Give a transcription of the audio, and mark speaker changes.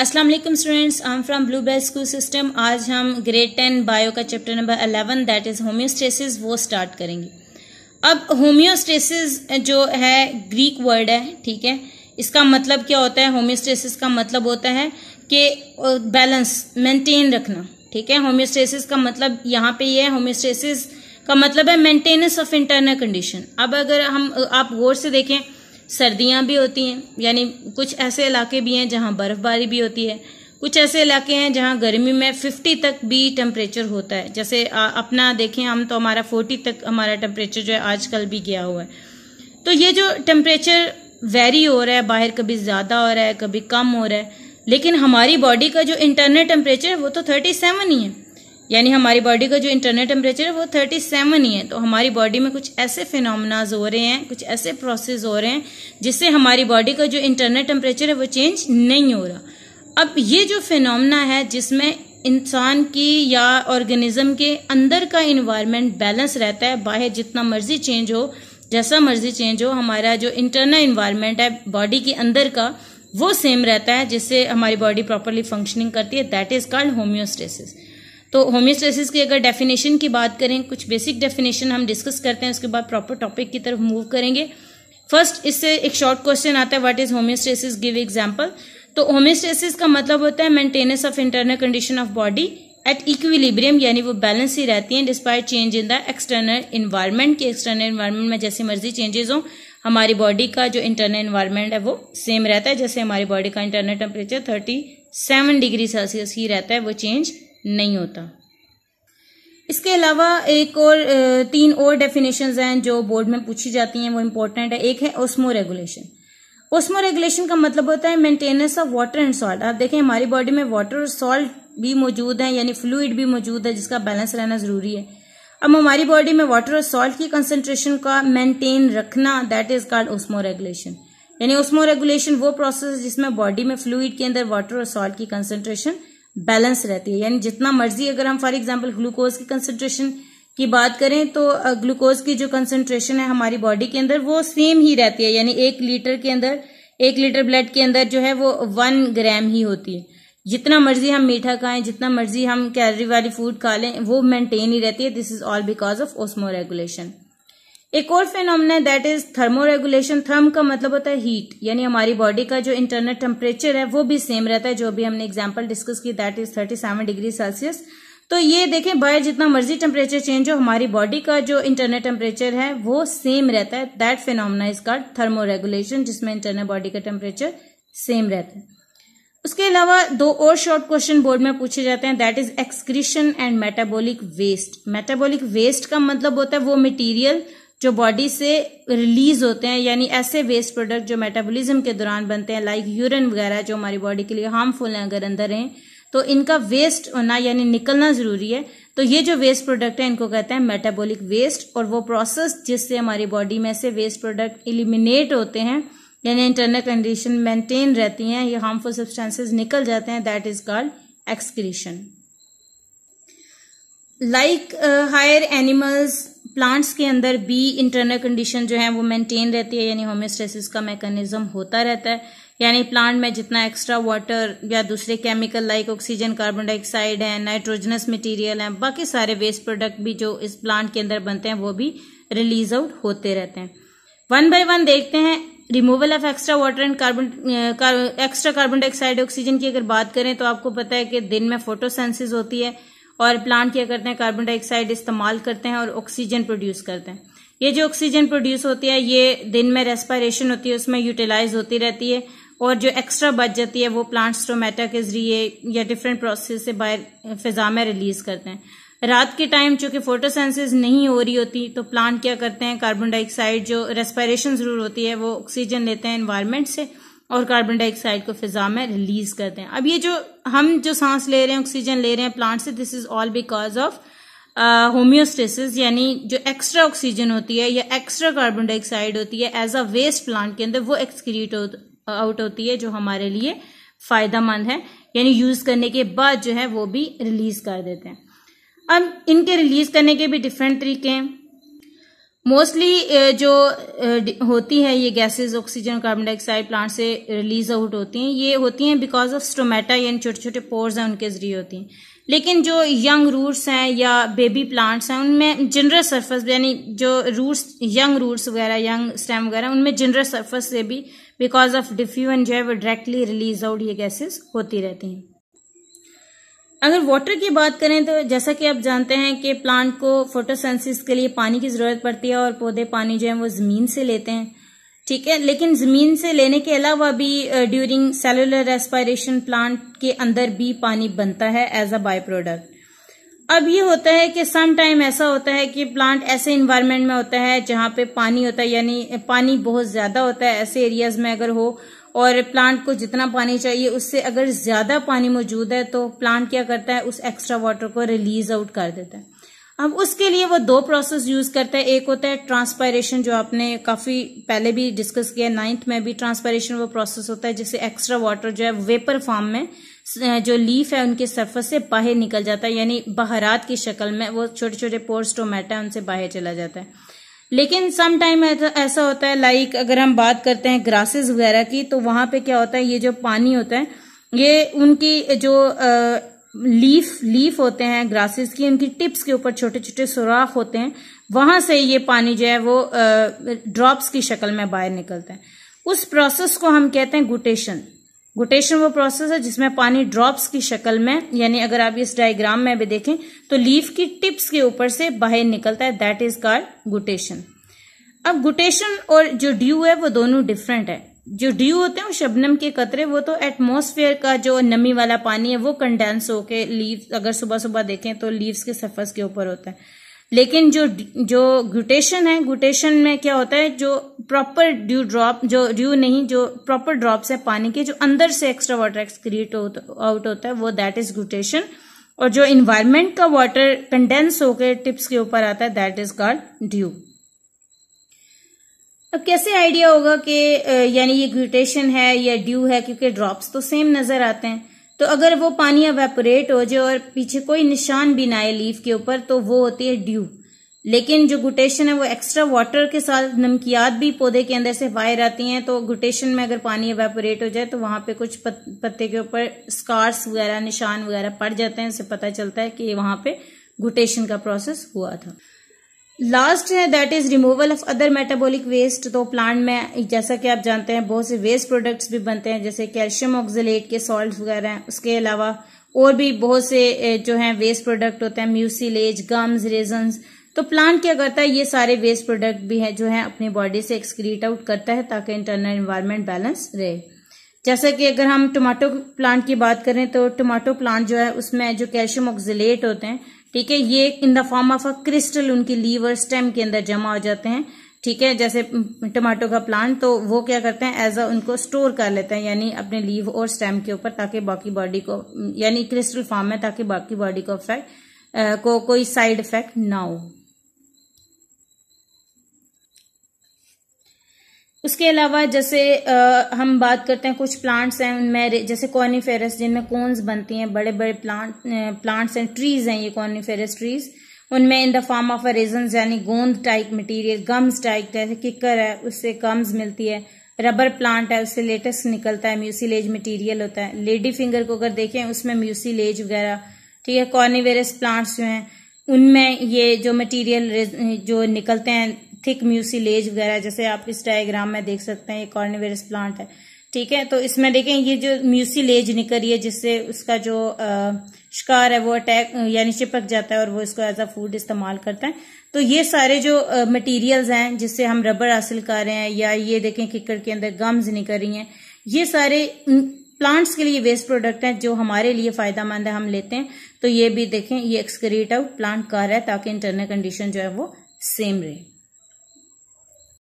Speaker 1: अस्सलाम वालेकुम students I am from blue bell school system आज हम ग्रेड टेन बायो का chapter number eleven that is homeostasis वो स्टार्ट करेंगे अब होम्योस्टेसिस जो है ग्रीक वर्ड है ठीक है इसका मतलब क्या होता है होम्योस्टेसिस का मतलब होता है कि बैलेंस मेंटेन रखना ठीक है होम्योस्टेसिस का मतलब यहाँ पे ये है होम्योस्टेसिस का मतलब है मेंटेनेंस ऑफ इंटरनल कंडीशन अब अगर हम आप गौर से देखें सर्दियाँ भी होती हैं यानी कुछ ऐसे इलाके भी हैं जहाँ बर्फ़बारी भी होती है कुछ ऐसे इलाके हैं जहाँ गर्मी में फिफ्टी तक भी टेम्परेचर होता है जैसे अपना देखें हम तो हमारा फोर्टी तक हमारा टेम्परेचर जो है आजकल भी गया हुआ है तो ये जो टेम्परेचर वेरी हो रहा है बाहर कभी ज़्यादा हो रहा है कभी कम हो रहा है लेकिन हमारी बॉडी का जो इंटरनल टेम्परेचर है वो तो थर्टी सेवन ही है यानी हमारी बॉडी का जो इंटरनल टेम्परेचर है वो थर्टी सेवन ही है तो हमारी बॉडी में कुछ ऐसे फिनोमनाज हो रहे हैं कुछ ऐसे प्रोसेस हो रहे हैं जिससे हमारी बॉडी का जो इंटरनल टेम्परेचर है वो चेंज नहीं हो रहा अब ये जो फिनोमना है जिसमें इंसान की या ऑर्गेनिज्म के अंदर का इन्वायरमेंट बैलेंस रहता है बाहर जितना मर्जी चेंज हो जैसा मर्जी चेंज हो हमारा जो इंटरनल इन्वायरमेंट है बॉडी के अंदर का वो सेम रहता है जिससे हमारी बॉडी प्रॉपरली फंक्शनिंग करती है दैट इज कॉल्ड होम्योस्टेसिस तो होम्योस्टेसिस की अगर डेफिनेशन की बात करें कुछ बेसिक डेफिनेशन हम डिस्कस करते हैं उसके बाद प्रॉपर टॉपिक की तरफ मूव करेंगे फर्स्ट इससे एक शॉर्ट क्वेश्चन आता है what is homeostasis give example तो होम्योस्टेसिस का मतलब होता है maintenance of internal condition of body at equilibrium यानी वो बैलेंस ही रहती है despite change in the external environment की एक्सटर्नल इन्वायरमेंट में जैसी मर्जी चेंजेस हो हमारी बॉडी का जो इंटरनल इन्वायरमेंट है वो सेम रहता है जैसे हमारी बॉडी का internal temperature thirty seven degree Celsius ही रहता है वो चेंज नहीं होता इसके अलावा एक और तीन और डेफिनेशंस हैं जो बोर्ड में पूछी जाती हैं वो इम्पोर्टेंट है एक है ओस्मो रेगुलेशन ओस्मो रेगुलेशन का मतलब होता है maintenance of water and salt आप देखें हमारी बॉडी में वाटर और सॉल्ट भी मौजूद है यानी फ्लूइड भी मौजूद है जिसका बैलेंस रहना जरूरी है अब हमारी बॉडी में वाटर और सॉल्ट की कंसेंट्रेशन का मेंटेन रखना that is called osmoregulation यानी ओस्मो रेगुलेशन वो प्रोसेस है जिसमें बॉडी में फ्लूइड के अंदर वाटर और सॉल्ट की कंसेंट्रेशन बैलेंस रहती है यानी जितना मर्जी अगर हम फॉर एग्जाम्पल ग्लूकोज की कंसेंट्रेशन की बात करें तो ग्लूकोज की जो कंसेंट्रेशन है हमारी बॉडी के अंदर वो सेम ही रहती है यानी एक लीटर के अंदर एक लीटर ब्लड के अंदर जो है वो वन ग्राम ही होती है जितना मर्जी हम मीठा खाएं जितना मर्जी हम कैलरी वाली फूड खा लें वो मेंटेन ही रहती है this is all because of osmoregulation एक और है दैट इज थर्मोरेगुलेशन थर्म का मतलब होता है हीट यानी हमारी बॉडी का जो इंटरनल टेम्परेचर है वो भी सेम रहता है जो भी हमने एग्जाम्पल डिस्कस की that is seven degree Celsius तो ये देखें बाय जितना मर्जी टेम्परेचर चेंज हो हमारी बॉडी का जो इंटरनल टेम्परेचर है वो सेम रहता है दैट फिनोमिना इज का थर्मोरेगुलेशन जिसमें इंटरनल बॉडी का टेम्परेचर सेम रहता है उसके अलावा दो और शॉर्ट क्वेश्चन बोर्ड में पूछे जाते हैं that is excretion and metabolic waste metabolic waste का मतलब होता है वो मटेरियल जो बॉडी से रिलीज होते हैं यानी ऐसे वेस्ट प्रोडक्ट जो मेटाबॉलिज्म के दौरान बनते हैं लाइक यूरिन वगैरह जो हमारी बॉडी के लिए हार्मफुल हैं अगर अंदर हैं तो इनका वेस्ट होना यानी निकलना जरूरी है तो ये जो वेस्ट प्रोडक्ट है इनको कहते हैं मेटाबॉलिक वेस्ट और वो प्रोसेस जिससे हमारी बॉडी में से वेस्ट प्रोडक्ट इलिमिनेट होते हैं यानी इंटरनल कंडीशन मेंटेन रहती हैं ये हार्मफुल सब्सटेंसेस निकल जाते हैं that is called excretion like higher animals plants के अंदर बी इंटरनल कंडीशन जो है वो मेंटेन रहती है यानी होम्योस्टेसिस का मैकेनिज्म होता रहता है यानी प्लांट में जितना एक्स्ट्रा वाटर या दूसरे chemical like oxygen carbon dioxide है नाइट्रोजनस मटेरियल है बाकी सारे वेस्ट प्रोडक्ट भी जो इस प्लांट के अंदर बनते हैं वो भी रिलीज आउट होते रहते हैं वन बाय वन देखते हैं removal of extra water and carbon extra carbon dioxide oxygen की अगर बात करें तो आपको पता है कि दिन में फोटोसेंसिस होती है और प्लांट क्या करते हैं कार्बन डाइऑक्साइड इस्तेमाल करते हैं और ऑक्सीजन प्रोड्यूस करते हैं ये जो ऑक्सीजन प्रोड्यूस होती है ये दिन में रेस्पायरेशन होती है उसमें यूटिलाइज होती रहती है और जो एक्स्ट्रा बच जाती है वो प्लांट स्टोमेटा के जरिए या डिफरेंट प्रोसेस से बाहर फिजा में रिलीज करते हैं रात के टाइम चूंकि फोटोसेंसिस नहीं हो रही होती तो प्लांट क्या करते हैं कार्बन डाइऑक्साइड जो रेस्पायरेशन जरूर होती है वो ऑक्सीजन लेते हैं इन्वायरमेंट से और कार्बन डाइऑक्साइड को फिजा में रिलीज करते हैं अब ये जो हम जो सांस ले रहे हैं ऑक्सीजन ले रहे हैं प्लांट से this is all because of homeostasis यानी जो एक्स्ट्रा ऑक्सीजन होती है या एक्स्ट्रा कार्बन डाइऑक्साइड होती है एज अ वेस्ट प्लांट के अंदर वो एक्सक्रीट आउट होती है जो हमारे लिए फायदा मंद है यानी यूज करने के बाद जो है वो भी रिलीज कर देते हैं अब इनके रिलीज करने के भी डिफरेंट तरीके हैं मोस्टली uh, जो uh, होती है ये gases oxygen carbon dioxide plant से रिलीज आउट होती हैं ये होती हैं बिकॉज ऑफ स्टोमेटा यानी छोटे छोटे पोर्स हैं उनके जरिए होती हैं लेकिन जो यंग रूट्स हैं या बेबी प्लांट्स हैं उनमें जनरल सरफेस यानी जो रूट्स यंग रूट्स वगैरह यंग स्टेम वगैरह उनमें जनरल सरफेस से भी बिकॉज ऑफ डिफ्यूजन जो है वो डायरेक्टली रिलीज आउट ये गैसेज होती रहती हैं अगर वाटर की बात करें तो जैसा कि आप जानते हैं कि प्लांट को फोटोसेंसिस के लिए पानी की ज़रूरत पड़ती है और पौधे पानी जो है वो ज़मीन से लेते हैं ठीक है लेकिन ज़मीन से लेने के अलावा भी ड्यूरिंग सेलुलर रेस्पायरेशन प्लांट के अंदर भी पानी बनता है एज अ बाय प्रोडक्ट अब ये होता है कि सम टाइम ऐसा होता है कि प्लांट ऐसे इन्वायरमेंट में होता है जहां पे पानी होता है यानी पानी बहुत ज़्यादा होता है ऐसे एरियाज में अगर हो और प्लांट को जितना पानी चाहिए उससे अगर ज़्यादा पानी मौजूद है तो प्लांट क्या करता है उस एक्स्ट्रा वाटर को रिलीज आउट कर देता है अब उसके लिए वो दो प्रोसेस यूज करता है एक होता है ट्रांसपायरेशन जो आपने काफी पहले भी डिस्कस किया नाइन्थ में भी ट्रांसपायरेशन वो प्रोसेस होता है जिससे एक्स्ट्रा वाटर जो है वेपर फॉर्म में जो लीफ है उनके सरफेस से बाहर निकल जाता है यानी बहरात की शक्ल में वो छोटे छोटे पोर्स टोमेटा उनसे बाहर चला जाता है लेकिन सम टाइम ऐसा होता है लाइक अगर हम बात करते हैं ग्रासेस वगैरह की तो वहां पे क्या होता है ये जो पानी होता है ये उनकी जो लीफ लीफ होते हैं ग्रासेस की उनकी टिप्स के ऊपर छोटे छोटे सुराख होते हैं वहां से ये पानी जो है वो ड्रॉप्स की शक्ल में बाहर निकलता है उस प्रोसेस को हम कहते हैं गुटेशन गोटेशन वो प्रोसेस है जिसमें पानी ड्रॉप्स की शक्ल में यानी अगर आप इस डायग्राम में भी देखें तो लीफ की टिप्स के ऊपर से बाहर निकलता है दैट इज कार्ड गुटेशन अब गुटेशन और जो ड्यू है वो दोनों डिफरेंट है जो ड्यू होते हैं शबनम के कतरे वो तो एटमोसफेयर का जो नमी वाला पानी है वो कंडेंस होके लीव अगर सुबह सुबह देखें तो लीव्स के सरफेस के ऊपर होता है लेकिन जो जो ग्यूटेशन है ग्यूटेशन में क्या होता है जो प्रॉपर ड्यू ड्रॉप जो ड्यू नहीं जो प्रॉपर ड्रॉप्स है पानी के जो अंदर से एक्स्ट्रा वाटर क्रिएट आउट होता है वो दैट इज ग्यूटेशन और जो इन्वायरमेंट का वाटर कंडेंस होकर टिप्स के ऊपर आता है दैट इज कॉल्ड ड्यू अब कैसे आइडिया होगा कि यानी ये ग्यूटेशन है या ड्यू है क्योंकि ड्रॉप्स तो सेम नजर आते हैं तो अगर वो पानी अवेपोरेट हो जाए और पीछे कोई निशान भी ना आए लीफ के ऊपर तो वो होती है ड्यू लेकिन जो गुटेशन है वो एक्स्ट्रा वाटर के साथ नमकियात भी पौधे के अंदर से बाहर आती हैं तो गुटेशन में अगर पानी अवेपोरेट हो जाए तो वहां पे कुछ पत्ते के ऊपर स्कार्स वगैरह निशान वगैरह पड़ जाते हैं उससे पता चलता है कि वहां पे गुटेशन का प्रोसेस हुआ था लास्ट है that is removal of other metabolic waste तो प्लांट में जैसा कि आप जानते हैं बहुत से वेस्ट प्रोडक्ट्स भी बनते हैं जैसे कैल्शियम ऑक्जिलेट के सॉल्ट वगैरह हैं उसके अलावा और भी बहुत से जो हैं वेस्ट प्रोडक्ट होते हैं म्यूसिलेज गम्स रेजन्स तो प्लांट क्या करता है ये सारे वेस्ट प्रोडक्ट भी है जो है अपनी बॉडी से एक्सक्रीट आउट करता है ताकि इंटरनल इन्वायरमेंट बैलेंस रहे जैसा कि अगर हम टोमाटो प्लांट की बात करें तो टमाटो प्लांट जो है उसमें जो कैल्शियम ऑक्जिलेट होते हैं ठीक है ये in the form of a crystal उनकी लीवर स्टेम के अंदर जमा हो जाते हैं ठीक है जैसे टमाटो का प्लांट तो वो क्या करते हैं एज अ उनको स्टोर कर लेते हैं यानी अपने लीव और स्टेम के ऊपर ताकि बाकी बॉडी को यानी क्रिस्टल फॉर्म में ताकि बाकी बॉडी को इफेक्ट को कोई साइड इफेक्ट ना हो उसके अलावा जैसे आ, हम बात करते हैं कुछ प्लांट्स हैं उनमें जैसे कॉर्निफेरस जिनमें कोन्स बनती हैं बड़े बड़े प्लांट प्लांट्स एंड ट्रीज हैं ये कॉर्निफेरस ट्रीज उनमें in the form of resin यानी गोंद टाइप मटेरियल गम्स टाइप जैसे किकर है उससे गम्स मिलती है रबर प्लांट है उससे लेटेस्ट निकलता है म्यूसीलेज मटीरियल होता है लेडी फिंगर को अगर देखें उसमें म्यूसीलेज वगैरह ठीक है कॉर्निवेरस प्लांट्स जो हैं उनमें ये जो मटीरियल जो निकलते हैं थिक म्यूसिलेज वगैरह जैसे आप इस डायग्राम में देख सकते हैं ये कॉर्निवेरस प्लांट है ठीक है तो इसमें देखें ये जो म्यूसिलेज निकल रही है जिससे उसका जो शिकार है वो अटैक यानी चिपक जाता है और वो इसको एज अ फूड इस्तेमाल करता है तो ये सारे जो मटेरियल्स हैं जिससे हम रबर हासिल कर रहे हैं या ये देखें किकड़ के अंदर गम्स निकल रही हैं ये सारे प्लांट्स के लिए वेस्ट प्रोडक्ट हैं जो हमारे लिए फायदा मंद है हम लेते हैं तो ये भी देखें ये एक्सक्रिएटिव प्लांट कर रहा है ताकि इंटरनल कंडीशन जो है वो सेम रहे